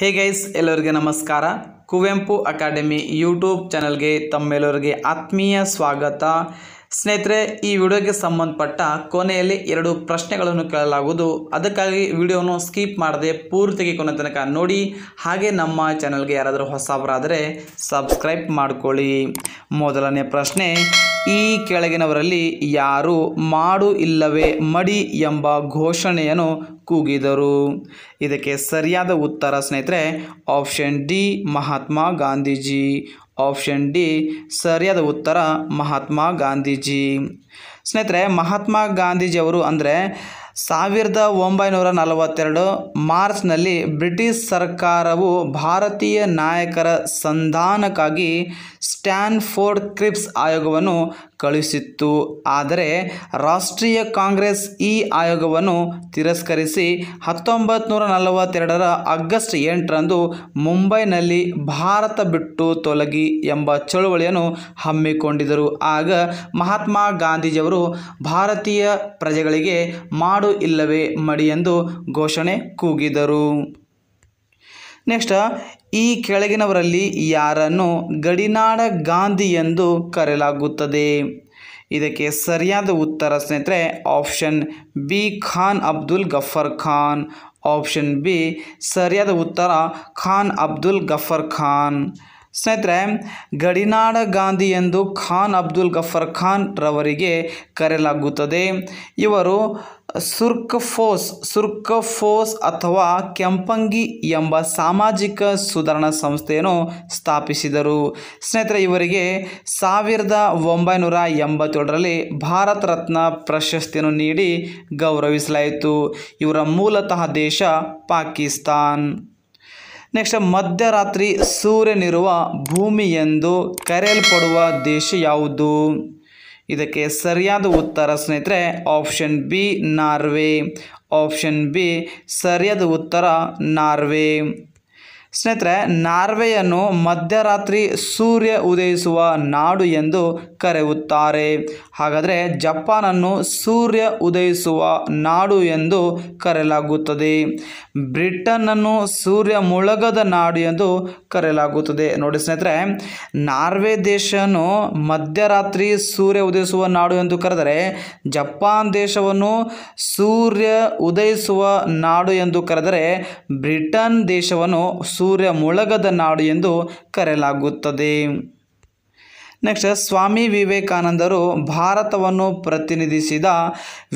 hey guys ಎಲ್ಲರಿಗೆ ನಮಸ್ಕಾರ Kuvempu academy YouTube ಚಾನಲ್ಗೆ ತಮ್ಮೆಲ್ಲರಿಗೆ ಆತ್ಮೀಯ ಸ್ವಾಗತ ಸ್ನೇಹಿತರೆ ಈ ವಿಡಿಯೋಗೆ ಸಂಬಂಧಪಟ್ಟ ಕೊನೆಯಲ್ಲಿ ಎರಡು ಪ್ರಶ್ನೆಗಳನ್ನು ಕೇಳಲಾಗುವುದು ಅದಕ್ಕಾಗಿ ವಿಡಿಯೋನು ಸ್ಕಿಪ್ ಮಾಡದೆ ಪೂರ್ತಿಗೆ ಕೊನೆ ತನಕ ನೋಡಿ ಹಾಗೆ ನಮ್ಮ ಚಾನಲ್ಗೆ ಯಾರಾದರೂ ಹೊಸಬರಾದರೆ ಸಬ್ಸ್ಕ್ರೈಬ್ ಮಾಡಿಕೊಳ್ಳಿ ಮೊದಲನೇ ಪ್ರಶ್ನೆ ಈ ಕೆಳಗಿನವರಲ್ಲಿ ಯಾರು ಮಾಡು ಇಲ್ಲವೇ ಮಡಿ ಎಂಬ ಘೋಷಣೆಯನ್ನು ಕೂಗಿದರು ಇದಕ್ಕೆ ಸರಿಯಾದ ಉತ್ತರ ಸ್ನೇಹಿತರೆ option D Mahatma Gandhiji option D ಸರಿಯಾದ ಉತ್ತರ ಮಹಾತ್ಮ ಗಾಂಧೀಜಿ ಸ್ನೇಹಿತರೆ ಮಹಾತ್ಮ ಗಾಂಧೀಜಿಯವರು ಅಂದರೆ ಸಾವಿರದ ಒಂಬೈನೂರ ನಲವತ್ತೆರಡು ಮಾರ್ಚ್ನಲ್ಲಿ ಬ್ರಿಟಿಷ್ ಸರ್ಕಾರವು ಭಾರತೀಯ ನಾಯಕರ ಸಂಧಾನಕ್ಕಾಗಿ ಸ್ಟ್ಯಾನ್ಫೋರ್ಡ್ ಕ್ರಿಪ್ಸ್ ಆಯೋಗವನ್ನು ಕಳುಹಿಸಿತ್ತು ಆದರೆ ರಾಷ್ಟ್ರೀಯ ಕಾಂಗ್ರೆಸ್ ಈ ಆಯೋಗವನ್ನು ತಿರಸ್ಕರಿಸಿ ಹತ್ತೊಂಬತ್ತು ನೂರ ನಲವತ್ತೆರಡರ ಆಗಸ್ಟ್ ಎಂಟರಂದು ಮುಂಬೈನಲ್ಲಿ ಭಾರತ ಬಿಟ್ಟು ತೊಲಗಿ ಎಂಬ ಚಳುವಳಿಯನ್ನು ಹಮ್ಮಿಕೊಂಡಿದ್ದರು ಆಗ ಮಹಾತ್ಮ ಗಾಂಧೀಜಿಯವರು ಭಾರತೀಯ ಪ್ರಜೆಗಳಿಗೆ ಮಾ ನಾಡು ಇಲ್ಲವೇ ಎಂದು ಘೋಷಣೆ ಕೂಗಿದರು ನೆಕ್ಸ್ಟ್ ಈ ಕೆಳಗಿನವರಲ್ಲಿ ಯಾರನ್ನು ಗಡಿನಾಡ ಗಾಂಧಿ ಎಂದು ಕರೆಯಲಾಗುತ್ತದೆ ಇದಕ್ಕೆ ಸರಿಯಾದ ಉತ್ತರ ಸ್ನೇಹಿತರೆ option B Khan Abdul Gaffar Khan option B ಸರಿಯಾದ ಉತ್ತರ ಖಾನ್ ಅಬ್ದುಲ್ ಗಫರ್ ಖಾನ್ ಸ್ನೇಹಿತರೆ ಗಡಿನಾಡ ಗಾಂಧಿ ಎಂದು ಖಾನ್ ಅಬ್ದುಲ್ ಗಫರ್ ಖಾನ್ ರವರಿಗೆ ಕರೆಯಲಾಗುತ್ತದೆ ಇವರು ಸುರ್ಕಫೋಸ್ ಫೋಸ್ ಅಥವಾ ಕೆಂಪಂಗಿ ಎಂಬ ಸಾಮಾಜಿಕ ಸುಧಾರಣಾ ಸಂಸ್ಥೆಯನ್ನು ಸ್ಥಾಪಿಸಿದರು ಸ್ನೇಹಿತರೆ ಇವರಿಗೆ ಸಾವಿರದ ಒಂಬೈನೂರ ಎಂಬತ್ತೇಳರಲ್ಲಿ ಭಾರತ ರತ್ನ ಪ್ರಶಸ್ತಿಯನ್ನು ನೀಡಿ ಗೌರವಿಸಲಾಯಿತು ಇವರ ಮೂಲತಃ ದೇಶ ಪಾಕಿಸ್ತಾನ್ ನೆಕ್ಸ್ಟ್ ಮಧ್ಯರಾತ್ರಿ ಸೂರ್ಯನಿರುವ ಭೂಮಿ ಎಂದು ಕರೆಯಲ್ಪಡುವ ದೇಶ ಯಾವುದು ಇದಕ್ಕೆ ಸರಿಯಾದ ಉತ್ತರ ಸ್ನೇಹಿತರೆ option B Norway option B ಸರಿಯಾದ ಉತ್ತರ ನಾರ್ವೆ ಸ್ನೇಹಿತರೆ ನಾರ್ವೆಯನ್ನು ಮಧ್ಯರಾತ್ರಿ ಸೂರ್ಯ ಉದಯಿಸುವ ನಾಡು ಎಂದು ಕರೆಯುತ್ತಾರೆ ಹಾಗಾದರೆ ಜಪಾನನ್ನು ಸೂರ್ಯ ಉದಯಿಸುವ ನಾಡು ಎಂದು ಕರೆಯಲಾಗುತ್ತದೆ ಬ್ರಿಟನ್ನನ್ನು ಸೂರ್ಯ ಮುಳಗದ ನಾಡು ಎಂದು ಕರೆಯಲಾಗುತ್ತದೆ ನೋಡಿ ಸ್ನೇಹಿತರೆ ನಾರ್ವೆ ದೇಶವನ್ನು ಮಧ್ಯರಾತ್ರಿ ಸೂರ್ಯ ಉದಯಿಸುವ ನಾಡು ಎಂದು ಕರೆದರೆ ಜಪಾನ್ ದೇಶವನ್ನು ಸೂರ್ಯ ಉದಯಿಸುವ ನಾಡು ಎಂದು ಕರೆದರೆ ಬ್ರಿಟನ್ ದೇಶವನ್ನು ಸೂರ್ಯ ಮುಳಗದ ನಾಡು ಎಂದು ಕರೆಯಲಾಗುತ್ತದೆ ನೆಕ್ಸ್ಟ್ ಸ್ವಾಮಿ ವಿವೇಕಾನಂದರು ಭಾರತವನ್ನು ಪ್ರತಿನಿಧಿಸಿದ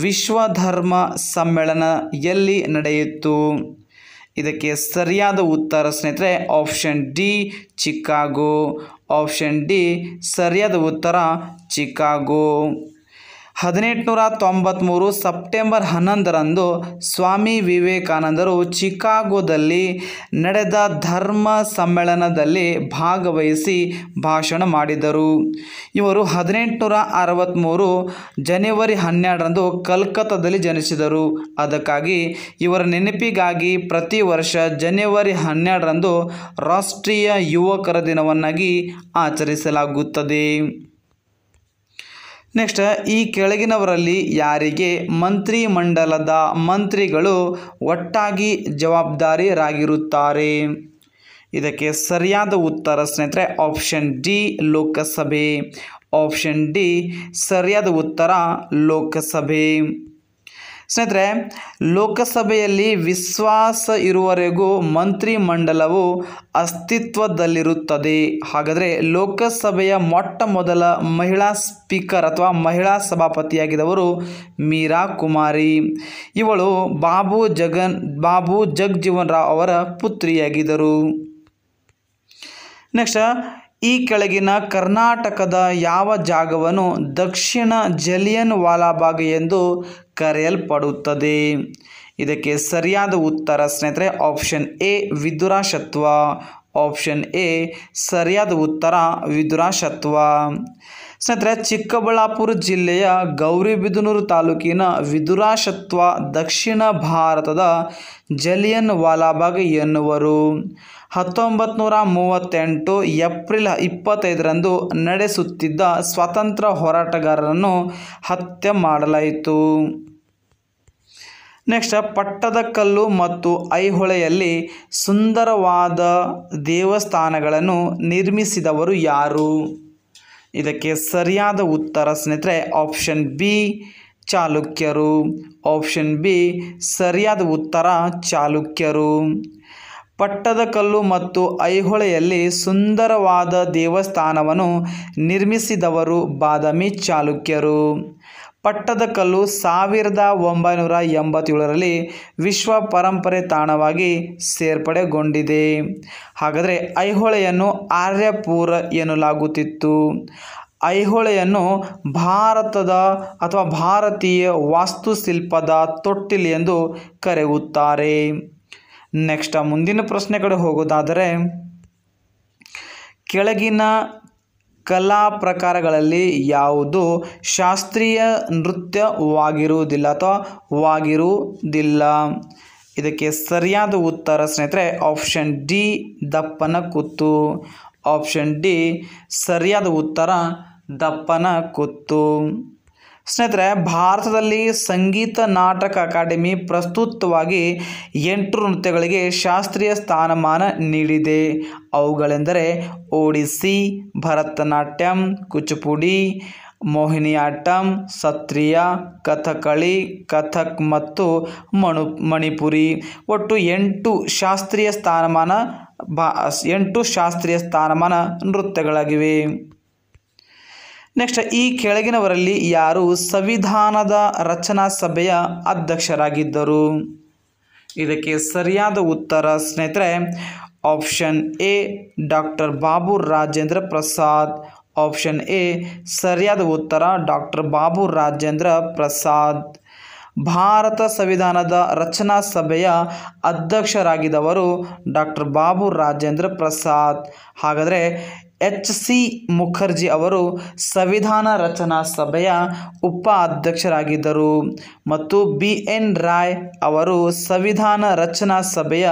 ವಿಶ್ವಧರ್ಮ ಸಮ್ಮೇಳನ ಎಲ್ಲಿ ನಡೆಯಿತು ಇದಕ್ಕೆ ಸರಿಯಾದ ಉತ್ತರ ಸ್ನೇಹಿತರೆ option D Chicago option D ಸರಿಯಾದ ಉತ್ತರ ಚಿಕಾಗೋ ಹದಿನೆಂಟುನೂರ ತೊಂಬತ್ತ್ಮೂರು ಸೆಪ್ಟೆಂಬರ್ ಹನ್ನೊಂದರಂದು ಸ್ವಾಮಿ ವಿವೇಕಾನಂದರು ಚಿಕಾಗೋದಲ್ಲಿ ನಡೆದ ಧರ್ಮ ಸಮ್ಮೇಳನದಲ್ಲಿ ಭಾಗವಹಿಸಿ ಭಾಷಣ ಮಾಡಿದರು ಇವರು ಹದಿನೆಂಟುನೂರ ಅರವತ್ತ್ಮೂರು ಜನವರಿ ಹನ್ನೆರಡರಂದು ಕಲ್ಕತ್ತಾದಲ್ಲಿ ಜನಿಸಿದರು ಅದಕ್ಕಾಗಿ ಇವರ ನೆನಪಿಗಾಗಿ ಪ್ರತಿ ವರ್ಷ ಜನವರಿ ಹನ್ನೆರಡರಂದು ರಾಷ್ಟ್ರೀಯ ಯುವಕರ ದಿನವನ್ನಾಗಿ ಆಚರಿಸಲಾಗುತ್ತದೆ ನೆಕ್ಸ್ಟ್ ಈ ಕೆಳಗಿನವರಲ್ಲಿ ಯಾರಿಗೆ ಮಂಡಲದ ಮಂತ್ರಿಗಳು ಒಟ್ಟಾಗಿ ಜವಾಬ್ದಾರಿಯರಾಗಿರುತ್ತಾರೆ ಇದಕ್ಕೆ ಸರಿಯಾದ ಉತ್ತರ ಸ್ನೇಹಿತರೆ ಆಪ್ಷನ್ ಡಿ ಲೋಕಸಭೆ ಆಪ್ಷನ್ ಡಿ ಸರಿಯಾದ ಉತ್ತರ ಲೋಕಸಭೆ ಸ್ನೇಹಿತರೆ ಲೋಕಸಭೆಯಲ್ಲಿ ವಿಶ್ವಾಸ ಇರುವರೆಗೂ ಮಂತ್ರಿ ಮಂಡಲವು ಅಸ್ತಿತ್ವದಲ್ಲಿರುತ್ತದೆ ಹಾಗಾದರೆ ಲೋಕಸಭೆಯ ಮೊಟ್ಟ ಮೊದಲ ಮಹಿಳಾ ಸ್ಪೀಕರ್ ಅಥವಾ ಮಹಿಳಾ ಸಭಾಪತಿಯಾಗಿದ್ದವರು ಮೀರಾ ಕುಮಾರಿ ಇವಳು ಬಾಬು ಜಗನ್ ಬಾಬು ಜಗಜೀವನ್ ರಾವ್ ಅವರ ಪುತ್ರಿಯಾಗಿದ್ದರು ನೆಕ್ಸ್ಟ್ ಈ ಕೆಳಗಿನ ಕರ್ನಾಟಕದ ಯಾವ ಜಾಗವನ್ನು ದಕ್ಷಿಣ ಜಲಿಯನ್ ವಾಲಾಬಾಗ್ ಎಂದು ಕರೆಯಲ್ಪಡುತ್ತದೆ ಇದಕ್ಕೆ ಸರಿಯಾದ ಉತ್ತರ ಸ್ನೇಹಿತರೆ ಆಪ್ಷನ್ ಎ ವಿದುರಾಶತ್ವ ಆಪ್ಷನ್ ಎ ಸರಿಯಾದ ಉತ್ತರ ವಿದುರಾಶತ್ವ ಸ್ನೇಹಿತರೆ ಚಿಕ್ಕಬಳ್ಳಾಪುರ ಜಿಲ್ಲೆಯ ಗೌರಿಬಿದನೂರು ತಾಲೂಕಿನ ವಿದುರಾಶತ್ವ ದಕ್ಷಿಣ ಭಾರತದ ಜಲಿಯನ್ ವಾಲಾಬಾಗ್ ಎನ್ನುವರು ಹತ್ತೊಂಬತ್ತು ನೂರ ಮೂವತ್ತೆಂಟು ಏಪ್ರಿಲ್ ಇಪ್ಪತ್ತೈದರಂದು ನಡೆಸುತ್ತಿದ್ದ ಸ್ವಾತಂತ್ರ್ಯ ಹೋರಾಟಗಾರರನ್ನು ಹತ್ಯೆ ಮಾಡಲಾಯಿತು ನೆಕ್ಸ್ಟ್ ಪಟ್ಟದಕಲ್ಲು ಮತ್ತು ಐಹೊಳೆಯಲ್ಲಿ ಸುಂದರವಾದ ದೇವಸ್ಥಾನಗಳನ್ನು ನಿರ್ಮಿಸಿದವರು ಯಾರು ಇದಕ್ಕೆ ಸರಿಯಾದ ಉತ್ತರ ಸ್ನೇಹಿತರೆ ಆಪ್ಷನ್ ಬಿ ಚಾಲುಕ್ಯರು ಆಪ್ಷನ್ ಬಿ ಸರಿಯಾದ ಉತ್ತರ ಚಾಲುಕ್ಯರು ಪಟ್ಟದಕಲ್ಲು ಮತ್ತು ಐಹೊಳೆಯಲ್ಲಿ ಸುಂದರವಾದ ದೇವಸ್ಥಾನವನ್ನು ನಿರ್ಮಿಸಿದವರು ಬಾದಾಮಿ ಚಾಲುಕ್ಯರು ಪಟ್ಟದಕಲ್ಲು ಸಾವಿರದ ಒಂಬೈನೂರ ಎಂಬತ್ತೇಳರಲ್ಲಿ ವಿಶ್ವ ಪರಂಪರೆ ತಾಣವಾಗಿ ಸೇರ್ಪಡೆಗೊಂಡಿದೆ ಹಾಗಾದರೆ ಐಹೊಳೆಯನ್ನು ಆರ್ಯಪೂರ ಎನ್ನಲಾಗುತ್ತಿತ್ತು ಐಹೊಳೆಯನ್ನು ಭಾರತದ ಅಥವಾ ಭಾರತೀಯ ವಾಸ್ತುಶಿಲ್ಪದ ತೊಟ್ಟಿಲು ಎಂದು ಕರೆಯುತ್ತಾರೆ ನೆಕ್ಸ್ಟ್ ಮುಂದಿನ ಪ್ರಶ್ನೆ ಕಡೆ ಹೋಗೋದಾದರೆ ಕೆಳಗಿನ ಕಲಾ ಪ್ರಕಾರಗಳಲ್ಲಿ ಯಾವುದು ಶಾಸ್ತ್ರೀಯ ನೃತ್ಯವಾಗಿರುವುದಿಲ್ಲ ಅಥವಾ ವಾಗಿರುವುದಿಲ್ಲ ಇದಕ್ಕೆ ಸರಿಯಾದ ಉತ್ತರ ಸ್ನೇಹಿತರೆ ಆಪ್ಷನ್ ಡಿ ದಪ್ಪನ ಕುತ್ತು ಆಪ್ಷನ್ ಡಿ ಸರಿಯಾದ ಉತ್ತರ ದಪ್ಪನ ಕುತ್ತು ಸ್ನೇಹಿತರೆ ಭಾರತದಲ್ಲಿ ಸಂಗೀತ ನಾಟಕ ಅಕಾಡೆಮಿ ಪ್ರಸ್ತುತವಾಗಿ ಎಂಟು ನೃತ್ಯಗಳಿಗೆ ಶಾಸ್ತ್ರೀಯ ಸ್ಥಾನಮಾನ ನೀಡಿದೆ ಅವುಗಳೆಂದರೆ ಒಡಿಸ್ಸಿ ಭರತನಾಟ್ಯಂ ಕುಚುಪುಡಿ ಮೋಹಿನಿಯಾಟಂ ಸತ್ರಿಯ ಕಥಕಳಿ ಕಥಕ್ ಮತ್ತು ಮಣು ಮಣಿಪುರಿ ಒಟ್ಟು ಎಂಟು ಶಾಸ್ತ್ರೀಯ ಸ್ಥಾನಮಾನ ಬಾ ಎಂಟು ಶಾಸ್ತ್ರೀಯ ಸ್ಥಾನಮಾನ ನೃತ್ಯಗಳಾಗಿವೆ ನೆಕ್ಸ್ಟ್ ಈ ಕೆಳಗಿನವರಲ್ಲಿ ಯಾರು ಸಂವಿಧಾನದ ರಚನಾ ಸಭೆಯ ಅಧ್ಯಕ್ಷರಾಗಿದ್ದರು ಇದಕ್ಕೆ ಸರಿಯಾದ ಉತ್ತರ ಸ್ನೇಹಿತರೆ option A doctor Babu Rajendra Prasad option A ಸರಿಯಾದ ಉತ್ತರ ಡಾಕ್ಟರ್ ಬಾಬು ರಾಜೇಂದ್ರ ಪ್ರಸಾದ್ ಭಾರತ ಸಂವಿಧಾನದ ರಚನಾ ಸಭೆಯ ಅಧ್ಯಕ್ಷರಾಗಿದ್ದವರು ಡಾಕ್ಟರ್ ಬಾಬು ರಾಜೇಂದ್ರ ಪ್ರಸಾದ್ ಹಾಗಾದರೆ ಎಚ್ ಸಿ ಮುಖರ್ಜಿ ಅವರು ಸಂವಿಧಾನ ರಚನಾ ಸಭೆಯ ಉಪಾಧ್ಯಕ್ಷರಾಗಿದ್ದರು ಮತ್ತು ಬಿ ಎನ್ ರಾಯ್ ಅವರು ಸಂವಿಧಾನ ರಚನಾ ಸಭೆಯ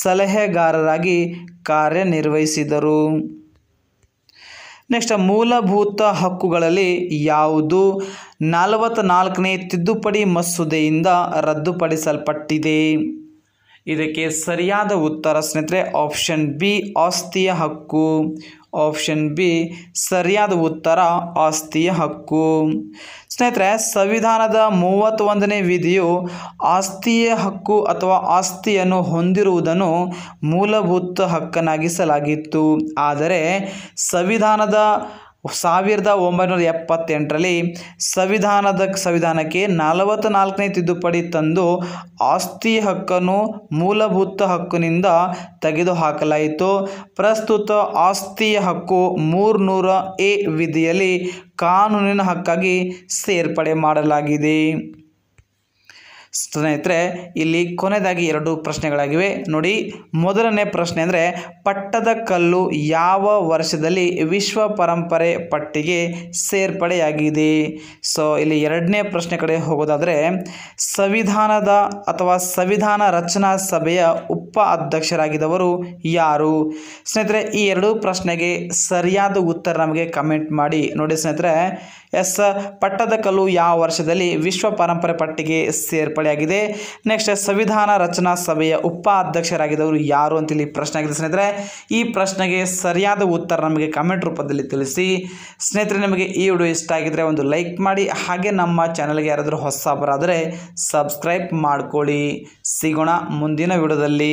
ಸಲಹೆಗಾರರಾಗಿ ಕಾರ್ಯನಿರ್ವಹಿಸಿದರು ನೆಕ್ಸ್ಟ್ ಮೂಲಭೂತ ಹಕ್ಕುಗಳಲ್ಲಿ ಯಾವುದು ನಾಲ್ಕನೇ ತಿದ್ದುಪಡಿ ಮಸೂದೆಯಿಂದ ರದ್ದುಪಡಿಸಲ್ಪಟ್ಟಿದೆ ಇದಕ್ಕೆ ಸರಿಯಾದ ಉತ್ತರ ಸ್ನೇಹಿತರೆ ಆಪ್ಷನ್ ಬಿ ಆಸ್ತಿಯ ಹಕ್ಕು ಆಪ್ಷನ್ ಬಿ ಸರಿಯಾದ ಉತ್ತರ ಆಸ್ತಿಯ ಹಕ್ಕು ಸ್ನೇಹಿತರೆ ಸಂವಿಧಾನದ ಮೂವತ್ತೊಂದನೇ ವಿಧಿಯು ಆಸ್ತಿಯ ಹಕ್ಕು ಅಥವಾ ಆಸ್ತಿಯನ್ನು ಹೊಂದಿರುವುದನ್ನು ಮೂಲಭೂತ ಹಕ್ಕನ್ನಾಗಿಸಲಾಗಿತ್ತು ಆದರೆ ಸಂವಿಧಾನದ ಸಾವಿರದ ಒಂಬೈನೂರ ಎಪ್ಪತ್ತೆಂಟರಲ್ಲಿ ಸಂವಿಧಾನದ ಸಂವಿಧಾನಕ್ಕೆ ನಲವತ್ತ ನಾಲ್ಕನೇ ತಿದ್ದುಪಡಿ ತಂದು ಆಸ್ತಿ ಹಕ್ಕನ್ನು ಮೂಲಭೂತ ಹಕ್ಕಿನಿಂದ ತೆಗೆದುಹಾಕಲಾಯಿತು ಪ್ರಸ್ತುತ ಆಸ್ತಿಯ ಹಕ್ಕು ಮೂರ್ನೂರ ಎ ವಿಧಿಯಲ್ಲಿ ಕಾನೂನಿನ ಹಕ್ಕಾಗಿ ಸೇರ್ಪಡೆ ಮಾಡಲಾಗಿದೆ ಸ್ನೇಹಿತರೆ ಇಲ್ಲಿ ಕೊನೆಯದಾಗಿ ಎರಡು ಪ್ರಶ್ನೆಗಳಾಗಿವೆ ನೋಡಿ ಮೊದಲನೇ ಪ್ರಶ್ನೆ ಅಂದರೆ ಪಟ್ಟದ ಕಲ್ಲು ಯಾವ ವರ್ಷದಲ್ಲಿ ವಿಶ್ವ ಪರಂಪರೆ ಪಟ್ಟಿಗೆ ಸೇರ್ಪಡೆಯಾಗಿದೆ ಸೊ ಇಲ್ಲಿ ಎರಡನೇ ಪ್ರಶ್ನೆ ಕಡೆ ಹೋಗೋದಾದರೆ ಸಂವಿಧಾನದ ಅಥವಾ ಸಂವಿಧಾನ ರಚನಾ ಸಭೆಯ ಉಪ ಅಧ್ಯಕ್ಷರಾಗಿದ್ದವರು ಯಾರು ಸ್ನೇಹಿತರೆ ಈ ಎರಡೂ ಪ್ರಶ್ನೆಗೆ ಸರಿಯಾದ ಉತ್ತರ ನಮಗೆ ಕಮೆಂಟ್ ಮಾಡಿ ನೋಡಿ ಸ್ನೇಹಿತರೆ ಎಸ್ ಪಟ್ಟದಕಲ್ಲು ಯಾವ ವರ್ಷದಲ್ಲಿ ವಿಶ್ವ ಪರಂಪರೆ ಪಟ್ಟಿಗೆ ಸೇರ್ಪಡೆಯಾಗಿದೆ ನೆಕ್ಸ್ಟ್ ಸಂವಿಧಾನ ರಚನಾ ಸಭೆಯ ಉಪಾಧ್ಯಕ್ಷರಾಗಿದ್ದವರು ಯಾರು ಅಂತೇಳಿ ಪ್ರಶ್ನೆ ಆಗಿದೆ ಸ್ನೇಹಿತರೆ ಈ ಪ್ರಶ್ನೆಗೆ ಸರಿಯಾದ ಉತ್ತರ ನಮಗೆ ಕಮೆಂಟ್ ರೂಪದಲ್ಲಿ ತಿಳಿಸಿ ಸ್ನೇಹಿತರೆ ನಿಮಗೆ ಈ ವಿಡಿಯೋ ಇಷ್ಟ ಆಗಿದ್ದರೆ ಒಂದು ಲೈಕ್ ಮಾಡಿ ಹಾಗೆ ನಮ್ಮ ಚಾನಲ್ಗೆ ಯಾರಾದರೂ ಹೊಸ ಬರಾದರೆ ಸಬ್ಸ್ಕ್ರೈಬ್ ಮಾಡಿಕೊಳ್ಳಿ ಸಿಗೋಣ ಮುಂದಿನ ವಿಡಿಯೋದಲ್ಲಿ